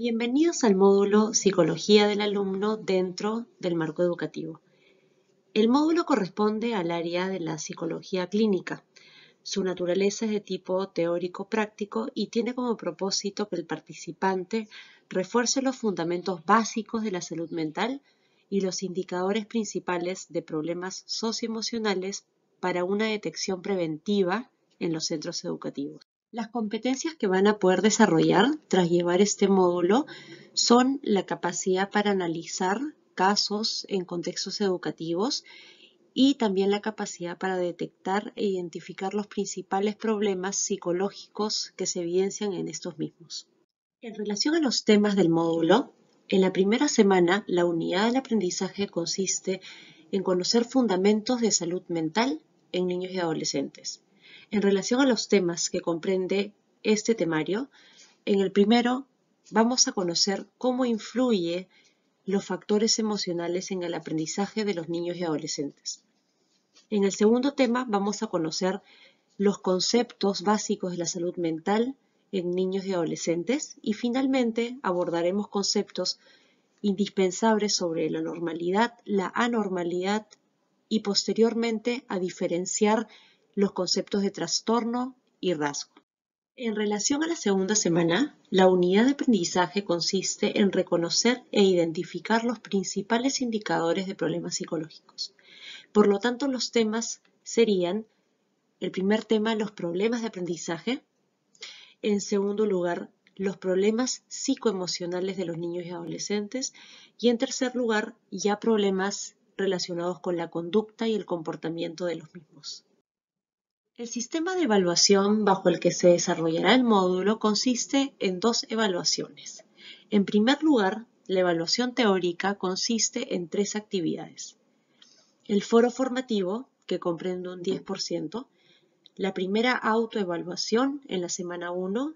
Bienvenidos al módulo Psicología del alumno dentro del marco educativo. El módulo corresponde al área de la psicología clínica. Su naturaleza es de tipo teórico-práctico y tiene como propósito que el participante refuerce los fundamentos básicos de la salud mental y los indicadores principales de problemas socioemocionales para una detección preventiva en los centros educativos. Las competencias que van a poder desarrollar tras llevar este módulo son la capacidad para analizar casos en contextos educativos y también la capacidad para detectar e identificar los principales problemas psicológicos que se evidencian en estos mismos. En relación a los temas del módulo, en la primera semana la unidad del aprendizaje consiste en conocer fundamentos de salud mental en niños y adolescentes en relación a los temas que comprende este temario, en el primero vamos a conocer cómo influye los factores emocionales en el aprendizaje de los niños y adolescentes. En el segundo tema vamos a conocer los conceptos básicos de la salud mental en niños y adolescentes y finalmente abordaremos conceptos indispensables sobre la normalidad, la anormalidad y posteriormente a diferenciar los conceptos de trastorno y rasgo. En relación a la segunda semana, la unidad de aprendizaje consiste en reconocer e identificar los principales indicadores de problemas psicológicos. Por lo tanto, los temas serían, el primer tema, los problemas de aprendizaje. En segundo lugar, los problemas psicoemocionales de los niños y adolescentes. Y en tercer lugar, ya problemas relacionados con la conducta y el comportamiento de los mismos. El sistema de evaluación bajo el que se desarrollará el módulo consiste en dos evaluaciones. En primer lugar, la evaluación teórica consiste en tres actividades. El foro formativo, que comprende un 10%, la primera autoevaluación en la semana 1,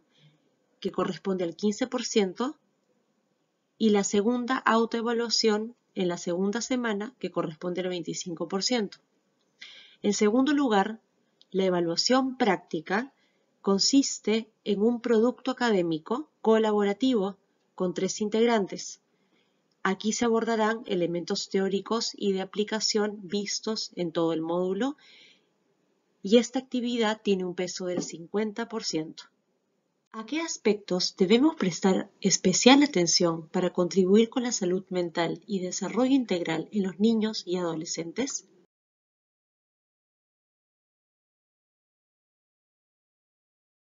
que corresponde al 15%, y la segunda autoevaluación en la segunda semana, que corresponde al 25%. En segundo lugar, la evaluación práctica consiste en un producto académico colaborativo con tres integrantes. Aquí se abordarán elementos teóricos y de aplicación vistos en todo el módulo y esta actividad tiene un peso del 50%. ¿A qué aspectos debemos prestar especial atención para contribuir con la salud mental y desarrollo integral en los niños y adolescentes?